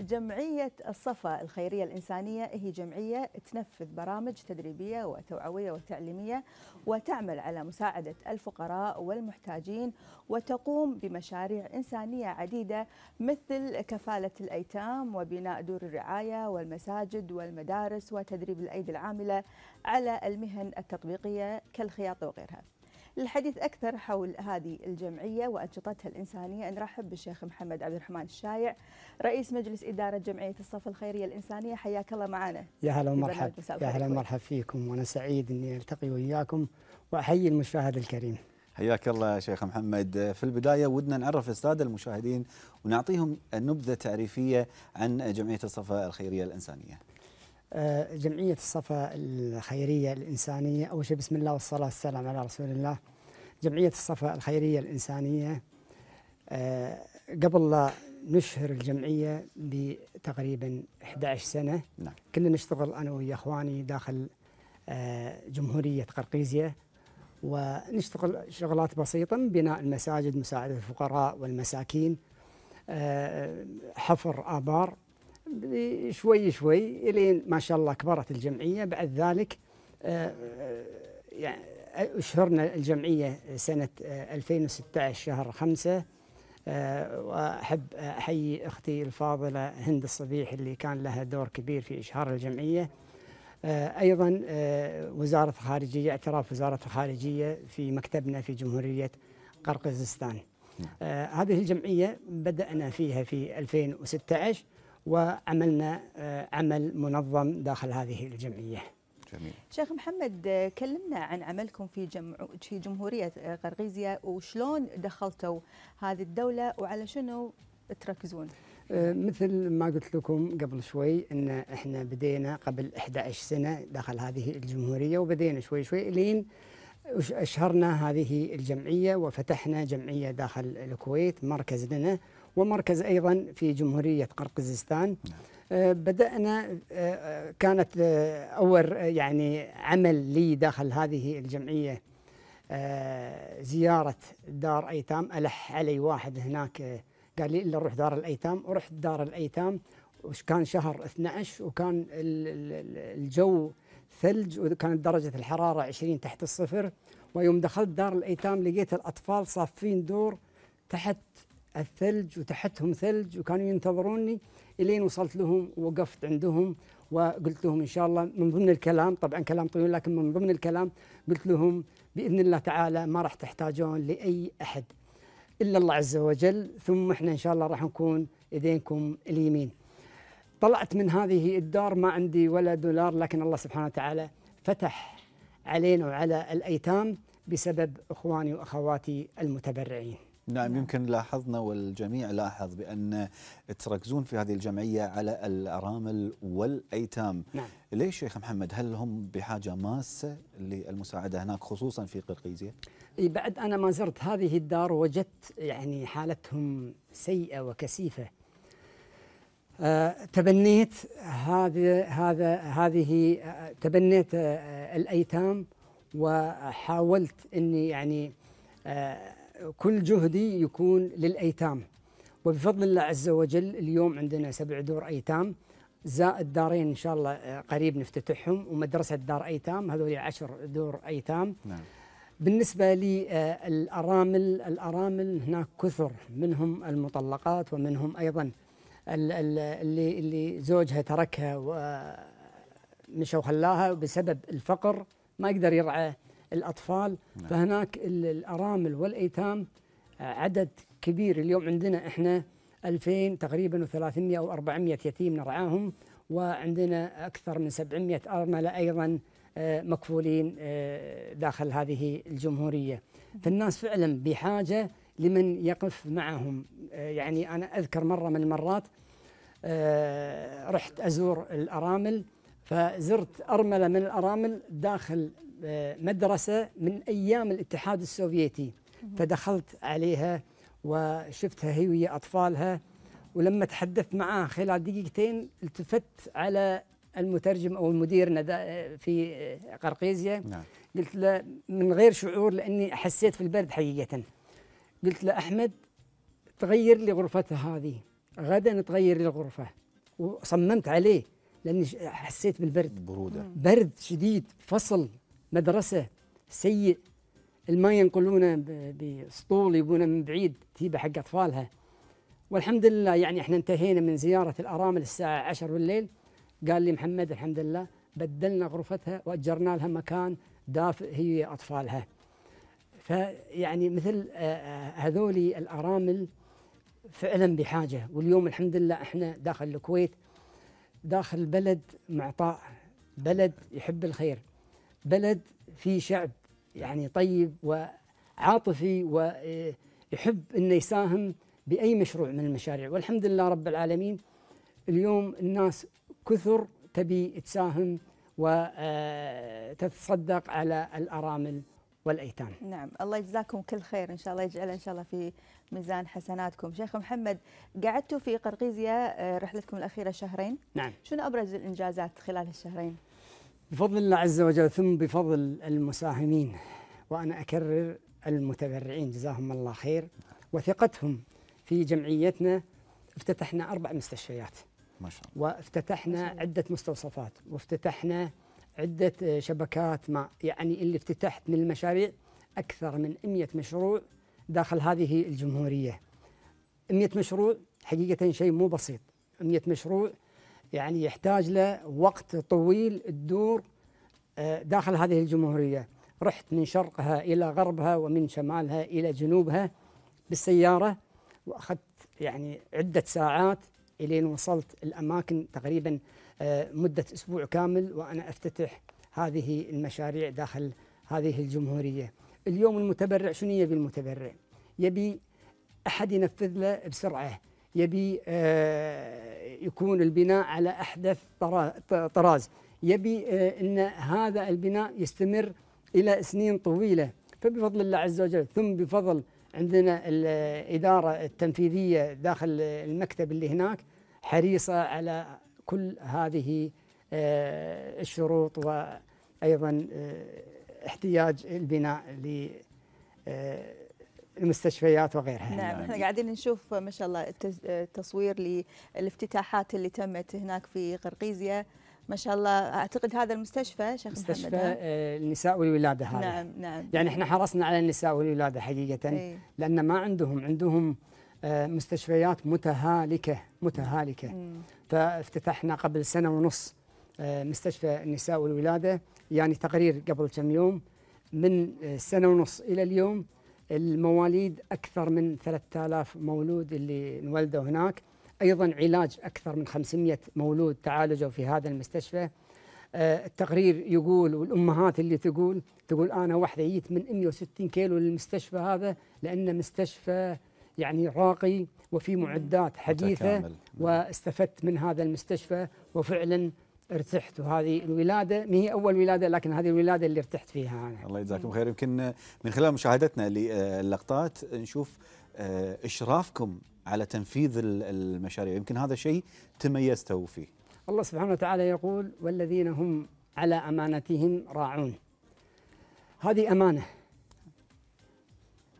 جمعية الصفا الخيرية الإنسانية هي جمعية تنفذ برامج تدريبية وتوعوية وتعليمية وتعمل على مساعدة الفقراء والمحتاجين وتقوم بمشاريع إنسانية عديدة مثل كفالة الأيتام وبناء دور الرعاية والمساجد والمدارس وتدريب الأيدي العاملة على المهن التطبيقية كالخياطة وغيرها للحديث أكثر حول هذه الجمعية وأنشطتها الإنسانية نرحب بالشيخ محمد عبد الرحمن الشايع رئيس مجلس إدارة جمعية الصف الخيرية الإنسانية حياك الله معنا يا هلا ومرحبا يا هلا ومرحبا فيكم وأنا سعيد أني ألتقي وياكم وأحيي المشاهد الكريم حياك الله شيخ محمد في البداية ودنا نعرف السادة المشاهدين ونعطيهم نبذة تعريفية عن جمعية الصفا الخيرية الإنسانية آه، جمعية الصفا الخيرية الإنسانية أول شيء بسم الله والصلاة والسلام على رسول الله جمعية الصفا الخيرية الإنسانية آه، قبل لا نشهر الجمعية بتقريبا 11 سنة نعم. كنا نشتغل أنا ويا إخواني داخل آه، جمهورية قرقيزية ونشتغل شغلات بسيطة بناء المساجد مساعدة الفقراء والمساكين آه، حفر آبار شوي شوي الين ما شاء الله كبرت الجمعيه بعد ذلك يعني أشهرنا الجمعية سنة 2016 آه، شهر خمسة آه، وأحب آه، أحيي أختي الفاضلة هند الصبيح اللي كان لها دور كبير في إشهار الجمعية أيضا وزارة الخارجية اعتراف وزارة الخارجية في مكتبنا في جمهورية قرقزستان هذه الجمعية بدأنا فيها في 2016 وعملنا عمل منظم داخل هذه الجمعيه جميل. شيخ محمد كلمنا عن عملكم في جم... في جمهورية قرغيزيا وشلون دخلتوا هذه الدولة وعلى شنو تركزون؟ أه، مثل ما قلت لكم قبل شوي ان احنا بدينا قبل 11 سنه داخل هذه الجمهوريه وبدينا شوي شوي لين اشهرنا هذه الجمعيه وفتحنا جمعيه داخل الكويت مركز لنا ومركز أيضا في جمهورية قرقزستان نعم. آه، بدأنا آه، آه، كانت أول يعني عمل لي داخل هذه الجمعية زيارة دار أيتام ألح علي واحد هناك قال لي إلا روح دار الأيتام ورحت دار الأيتام وكان شهر 12 وكان الجو ثلج وكانت درجة الحرارة 20 تحت الصفر ويوم دخلت دار الأيتام لقيت الأطفال صافين دور تحت الثلج وتحتهم ثلج وكانوا ينتظروني الين وصلت لهم ووقفت عندهم وقلت لهم ان شاء الله من ضمن الكلام طبعا كلام طويل لكن من ضمن الكلام قلت لهم باذن الله تعالى ما راح تحتاجون لاي احد الا الله عز وجل ثم احنا ان شاء الله راح نكون ايدينكم اليمين. طلعت من هذه الدار ما عندي ولا دولار لكن الله سبحانه وتعالى فتح علينا وعلى الايتام بسبب اخواني واخواتي المتبرعين. نعم،, نعم يمكن لاحظنا والجميع لاحظ بأن تركزون في هذه الجمعية على الأرامل والأيتام نعم. ليش شيخ محمد هل هم بحاجة ماسة للمساعدة هناك خصوصا في قرقيزية؟ بعد أنا ما زرت هذه الدار وجدت يعني حالتهم سيئة وكثيفة أه تبنيت هذا هذا هذه آه، تبنيت آه، الأيتام وحاولت أني يعني آه، كل جهدي يكون للايتام وبفضل الله عز وجل اليوم عندنا سبع دور ايتام زائد دارين ان شاء الله قريب نفتتحهم ومدرسه دار ايتام هذول عشر دور ايتام نعم. بالنسبه للارامل آه، الارامل هناك كثر منهم المطلقات ومنهم ايضا اللي اللي زوجها تركها ومشى آه، وخلاها بسبب الفقر ما يقدر يرعى الأطفال نعم. فهناك الأرامل والأيتام آه، عدد كبير اليوم عندنا إحنا 2000 تقريبا و300 أو 400 يتيم نرعاهم وعندنا أكثر من 700 أرملة أيضا آه، مكفولين آه، داخل هذه الجمهورية فالناس فعلا بحاجة لمن يقف معهم يعني أنا أذكر مرة من المرات رحت أزور الأرامل فزرت أرملة من الأرامل داخل مدرسة من أيام الاتحاد السوفيتي فدخلت عليها وشفتها هي ويا أطفالها ولما تحدثت معاه خلال دقيقتين التفت على المترجم او المدير في قرقيزيا نعم. قلت له من غير شعور لاني حسيت في البرد حقيقه قلت له احمد تغير لي غرفتها هذه غدا تغير لي الغرفه وصممت عليه لاني حسيت بالبرد برودة برد شديد فصل مدرسة سيء الما ينقلونه بسطول يبونه من بعيد تيبة حق أطفالها والحمد لله يعني احنا انتهينا من زيارة الأرامل الساعة عشر بالليل قال لي محمد الحمد لله بدلنا غرفتها وأجرنا لها مكان دافئ هي أطفالها فيعني مثل هذولي الأرامل فعلا بحاجة واليوم الحمد لله احنا داخل الكويت داخل بلد معطاء بلد يحب الخير بلد فيه شعب يعني طيب وعاطفي ويحب انه يساهم باي مشروع من المشاريع والحمد لله رب العالمين اليوم الناس كثر تبي تساهم وتتصدق آه، على الارامل والايتام. نعم، الله يجزاكم كل خير ان شاء الله يجعله ان شاء الله في ميزان حسناتكم. شيخ محمد قعدتوا في قرقيزيا آه، رحلتكم الاخيره شهرين. نعم. شنو ابرز الانجازات خلال الشهرين؟ بفضل الله عز وجل ثم بفضل المساهمين وأنا أكرر المتبرعين جزاهم الله خير وثقتهم في جمعيتنا افتتحنا أربع مستشفيات ما شاء الله وافتتحنا عدة مستوصفات وافتتحنا عدة شبكات ما يعني اللي افتتحت من المشاريع أكثر من 100 مشروع داخل هذه الجمهورية 100 مشروع حقيقة شيء مو بسيط 100 مشروع يعني يحتاج له وقت طويل تدور آه، داخل هذه الجمهورية رحت من شرقها إلى غربها ومن شمالها إلى جنوبها بالسيارة وأخذت يعني عدة ساعات إلين وصلت الأماكن تقريبا آه، مدة أسبوع كامل وأنا أفتتح هذه المشاريع داخل هذه الجمهورية اليوم المتبرع شنو يبي المتبرع يبي أحد ينفذ له بسرعة يبي آه، يكون البناء على أحدث طراز يبي آه، أن هذا البناء يستمر إلى سنين طويلة فبفضل الله عز وجل ثم بفضل عندنا الإدارة التنفيذية داخل المكتب اللي هناك حريصة على كل هذه آه، الشروط وأيضا احتياج البناء ل المستشفيات وغيرها نعم يعني. احنا قاعدين نشوف ما شاء الله التصوير للافتتاحات اللي تمت هناك في غرقيزيا ما شاء الله اعتقد هذا المستشفى شيخ مستشفى محمد آه، النساء والولاده هذا نعم نعم يعني احنا حرصنا على النساء والولاده حقيقه ايه؟ لان ما عندهم عندهم آه، مستشفيات متهالكه متهالكه مم. فافتتحنا قبل سنه ونص آه، مستشفى النساء والولاده يعني تقرير قبل كم يوم من سنه ونص الى اليوم المواليد أكثر من 3000 مولود اللي انولدوا هناك أيضا علاج أكثر من 500 مولود تعالجوا في هذا المستشفى آه، التقرير يقول والأمهات اللي تقول تقول أنا واحدة جيت من 160 كيلو للمستشفى هذا لأنه مستشفى يعني راقي وفي معدات حديثة واستفدت من هذا المستشفى وفعلا ارتحت وهذه الولاده ما هي اول ولاده لكن هذه الولاده اللي ارتحت فيها انا. الله يجزاكم خير يمكن من خلال مشاهدتنا للقطات نشوف آه، اشرافكم على تنفيذ المشاريع يمكن هذا شيء تميزتوا فيه. الله سبحانه وتعالى يقول والذين هم على امانتهم راعون. هذه امانه.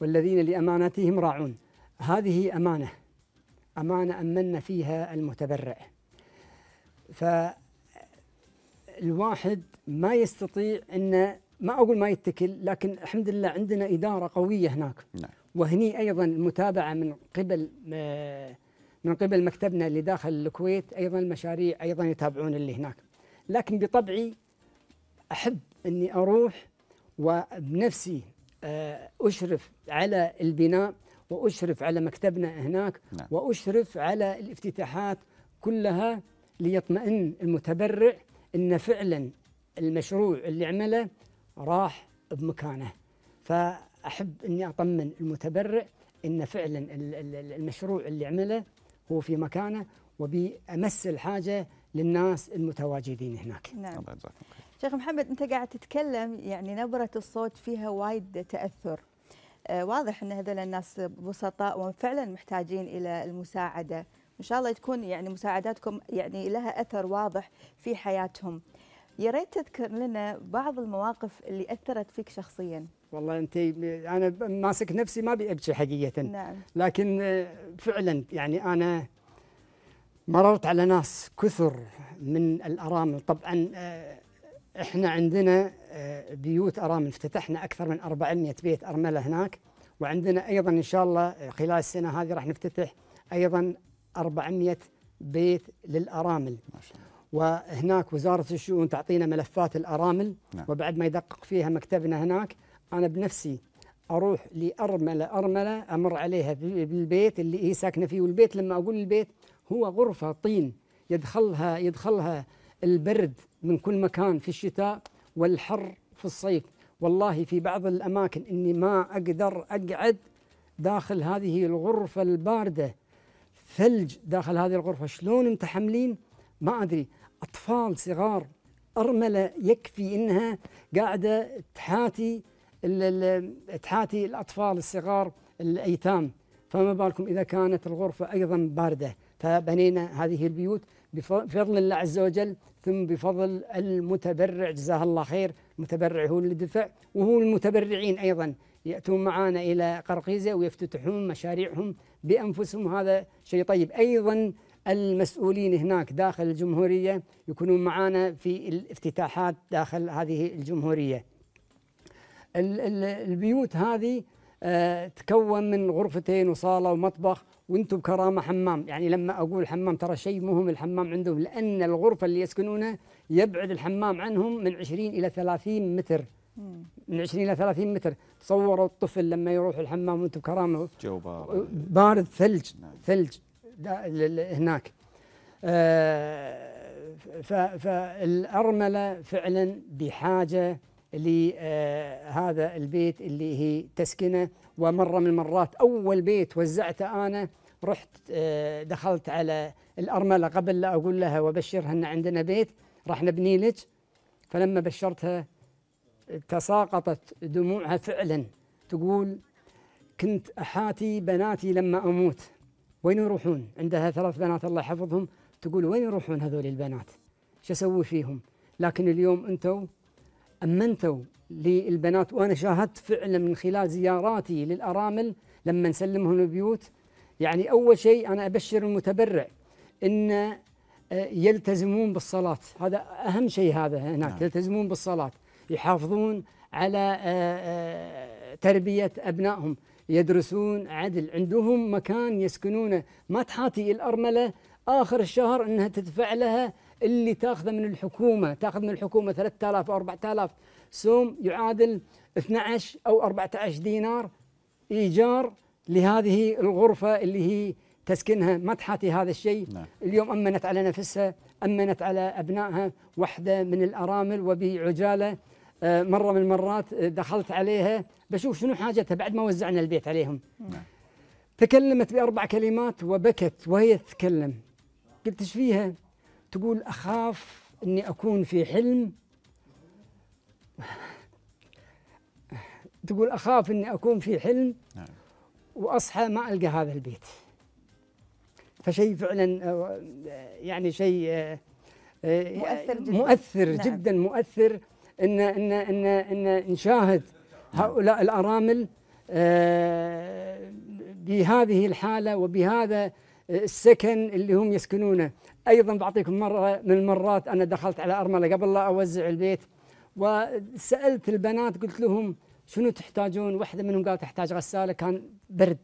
والذين لامانتهم راعون. هذه امانه. امانه امنا فيها المتبرع. ف الواحد ما يستطيع انه ما اقول ما يتكل لكن الحمد لله عندنا اداره قويه هناك نعم. وهني ايضا متابعه من قبل آه، من قبل مكتبنا اللي داخل الكويت ايضا المشاريع ايضا يتابعون اللي هناك لكن بطبعي احب اني اروح وبنفسي آه، اشرف على البناء واشرف على مكتبنا هناك نعم. واشرف على الافتتاحات كلها ليطمئن المتبرع ان فعلا المشروع اللي عمله راح بمكانه فاحب اني اطمن المتبرع ان فعلا المشروع اللي عمله هو في مكانه وبامس الحاجه للناس المتواجدين هناك. نعم. الله يجزاك شيخ محمد انت قاعد تتكلم يعني نبره الصوت فيها وايد تاثر. آه، واضح ان هذول الناس بسطاء وفعلا محتاجين الى المساعده ان شاء الله تكون يعني مساعداتكم يعني لها اثر واضح في حياتهم يا ريت تذكر لنا بعض المواقف اللي اثرت فيك شخصيا والله انت انا ماسك نفسي ما بيبكي حقيقه نعم. لكن فعلا يعني انا مررت على ناس كثر من الارامل طبعا آه، احنا عندنا آه، بيوت ارامل افتتحنا اكثر من 400 بيت ارمله هناك وعندنا ايضا ان شاء الله خلال السنه هذه راح نفتتح ايضا 400 بيت للأرامل ما شاء الله. وهناك وزارة الشؤون تعطينا ملفات الأرامل نعم. وبعد ما يدقق فيها مكتبنا هناك أنا بنفسي أروح لأرملة أرملة أمر عليها بالبيت اللي هي ساكنة فيه والبيت لما أقول البيت هو غرفة طين يدخلها يدخلها البرد من كل مكان في الشتاء والحر في الصيف والله في بعض الأماكن إني ما أقدر أقعد داخل هذه الغرفة الباردة ثلج داخل هذه الغرفة شلون متحملين ما أدري أطفال صغار أرملة يكفي إنها قاعدة تحاتي تحاتي الأطفال الصغار الأيتام فما بالكم إذا كانت الغرفة أيضا باردة فبنينا هذه البيوت بفضل الله عز وجل ثم بفضل المتبرع جزاه الله خير المتبرع هو اللي دفع وهو المتبرعين أيضا يأتون معنا إلى قرقيزة ويفتتحون مشاريعهم بأنفسهم هذا شيء طيب أيضا المسؤولين هناك داخل الجمهورية يكونون معنا في الافتتاحات داخل هذه الجمهورية البيوت هذه آه، تكون من غرفتين وصالة ومطبخ وانتم بكرامة حمام يعني لما أقول حمام ترى شيء مهم الحمام عندهم لأن الغرفة اللي يسكنونها يبعد الحمام عنهم من 20 إلى 30 متر من 20 الى 30 متر تصوروا الطفل لما يروح الحمام وانتم بكرامه جو بارد بارد ثلج نعم. ثلج هناك آه، فالارمله فعلا بحاجه لهذا آه، البيت اللي هي تسكنه ومره من المرات اول بيت وزعته انا رحت آه، دخلت على الارمله قبل لا اقول لها وابشرها ان عندنا بيت راح نبني لك فلما بشرتها تساقطت دموعها فعلا تقول كنت أحاتي بناتي لما أموت وين يروحون عندها ثلاث بنات الله يحفظهم تقول وين يروحون هذول البنات شو أسوي فيهم لكن اليوم انتم أمنتوا للبنات وأنا شاهدت فعلا من خلال زياراتي للأرامل لما نسلمهم البيوت يعني أول شيء أنا أبشر المتبرع أن آه، يلتزمون بالصلاة هذا أهم شيء هذا هناك نعم. يلتزمون بالصلاة يحافظون على آه، آه، تربية أبنائهم يدرسون عدل عندهم مكان يسكنونه ما تحاتي الأرملة آخر الشهر أنها تدفع لها اللي تاخذه من الحكومة تاخذ من الحكومة 3000 أو 4000 سوم يعادل 12 أو 14 دينار إيجار لهذه الغرفة اللي هي تسكنها ما تحاتي هذا الشيء نعم. اليوم أمنت على نفسها أمنت على أبنائها واحدة من الأرامل وبعجالة آه، مره من المرات آه، دخلت عليها بشوف شنو حاجتها بعد ما وزعنا البيت عليهم نعم. تكلمت باربع كلمات وبكت وهي تتكلم قلت ايش فيها تقول اخاف اني اكون في حلم تقول اخاف اني اكون في حلم نعم. واصحى ما القى هذا البيت فشيء فعلا آه، يعني شيء مؤثر جدا مؤثر نعم. جدا, نعم. مؤثر ان ان ان ان نشاهد هؤلاء الارامل آه، بهذه الحاله وبهذا آه، السكن اللي هم يسكنونه ايضا بعطيكم مره من المرات انا دخلت على ارمله قبل لا اوزع البيت وسالت البنات قلت لهم شنو تحتاجون؟ واحده منهم قالت احتاج غساله كان برد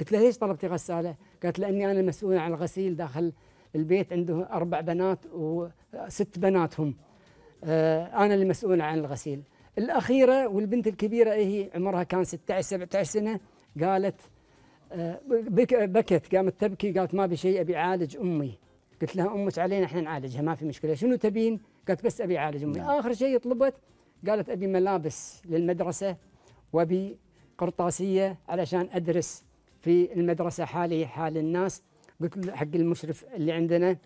قلت لها ليش طلبتي غساله؟ قالت لاني انا مسؤوله عن الغسيل داخل البيت عنده اربع بنات وست بناتهم آه، انا اللي عن الغسيل الاخيره والبنت الكبيره إيه هي عمرها كان 16 17 سنه قالت آه، بكت قامت تبكي قالت ما بشيء ابي اعالج امي قلت لها امك علينا احنا نعالجها ما في مشكله شنو تبين قالت بس ابي اعالج امي نعم. اخر شيء طلبت قالت ابي ملابس للمدرسه وابي قرطاسيه علشان ادرس في المدرسه حالي حال الناس قلت حق المشرف اللي عندنا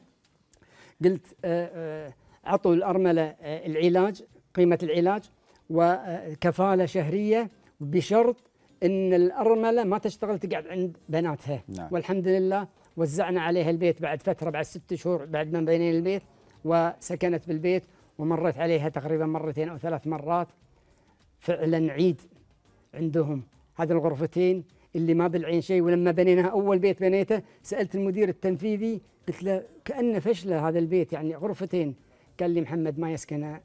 قلت آآ آه، آآ اعطوا الارمله آه، العلاج قيمه العلاج وكفاله شهريه بشرط ان الارمله ما تشتغل تقعد عند بناتها نعم. والحمد لله وزعنا عليها البيت بعد فتره بعد ست شهور بعد ما بنينا البيت وسكنت بالبيت ومرت عليها تقريبا مرتين او ثلاث مرات فعلا عيد عندهم هذه الغرفتين اللي ما بالعين شيء ولما بنيناها اول بيت بنيته سالت المدير التنفيذي قلت له كانه فشله هذا البيت يعني غرفتين قال لي محمد ما يسكن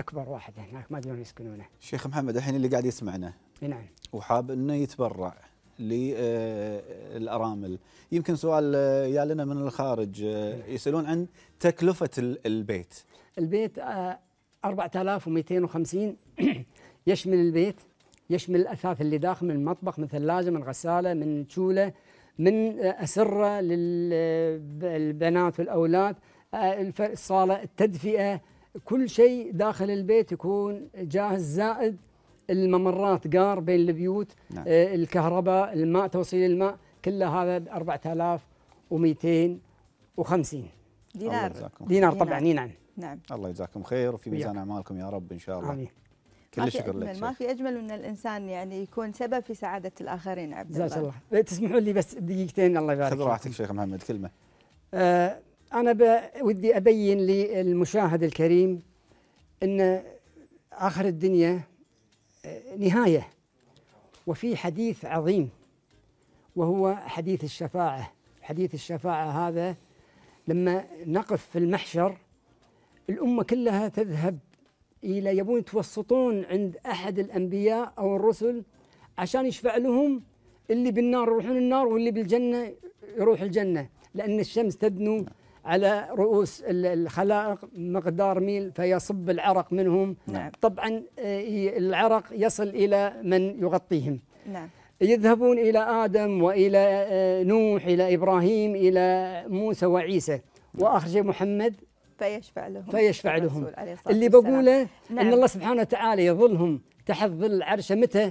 اكبر واحد هناك ما يقدرون يسكنونه شيخ محمد الحين اللي قاعد يسمعنا نعم وحاب انه يتبرع للارامل آه، يمكن سؤال آه، يا لنا من الخارج آه، يسالون عن تكلفه البيت البيت 4250 يشمل البيت يشمل الاثاث اللي داخل من المطبخ من ثلاجه من غساله من شوله من اسره للبنات والاولاد الصالة التدفئة كل شيء داخل البيت يكون جاهز زائد الممرات قار بين البيوت نعم. آه، الكهرباء الماء توصيل الماء كل هذا ب 4250 دينار دينار طبعا نعم نعم, نعم. الله يجزاكم خير وفي ميزان اعمالكم يا رب ان شاء الله آمين. كل الشكر لك ما في اجمل من الانسان يعني يكون سبب في سعاده الاخرين عبد الله جزاك الله تسمحوا لي بس دقيقتين الله يبارك خذ راحتك شيخ محمد كلمه آه أنا ودي أبين للمشاهد الكريم أن آخر الدنيا آه، نهاية وفي حديث عظيم وهو حديث الشفاعة حديث الشفاعة هذا لما نقف في المحشر الأمة كلها تذهب إلى يبون يتوسطون عند أحد الأنبياء أو الرسل عشان يشفع لهم اللي بالنار يروحون النار واللي بالجنة يروح الجنة لأن الشمس تدنو على رؤوس الخلائق مقدار ميل فيصب العرق منهم نعم. طبعا آه، العرق يصل إلى من يغطيهم نعم. يذهبون إلى آدم وإلى آه، نوح إلى إبراهيم إلى موسى وعيسى نعم. وآخر شيء محمد فيشفع لهم فيشفع لهم اللي بقوله نعم. أن الله سبحانه وتعالى يظلهم تحت ظل عرشه متى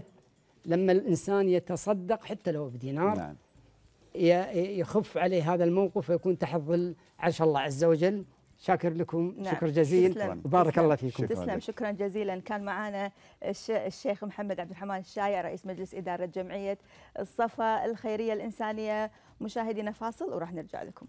لما الإنسان يتصدق حتى لو بدينار نعم. يخف عليه هذا الموقف ويكون تحت ظل عرش الله عز وجل شاكر لكم نعم. شكر جزيل بارك الله فيكم شكرا تسلم شكرا جزيلا كان معنا الشيخ محمد عبد الرحمن الشايع رئيس مجلس إدارة جمعية الصفا الخيرية الإنسانية مشاهدينا فاصل وراح نرجع لكم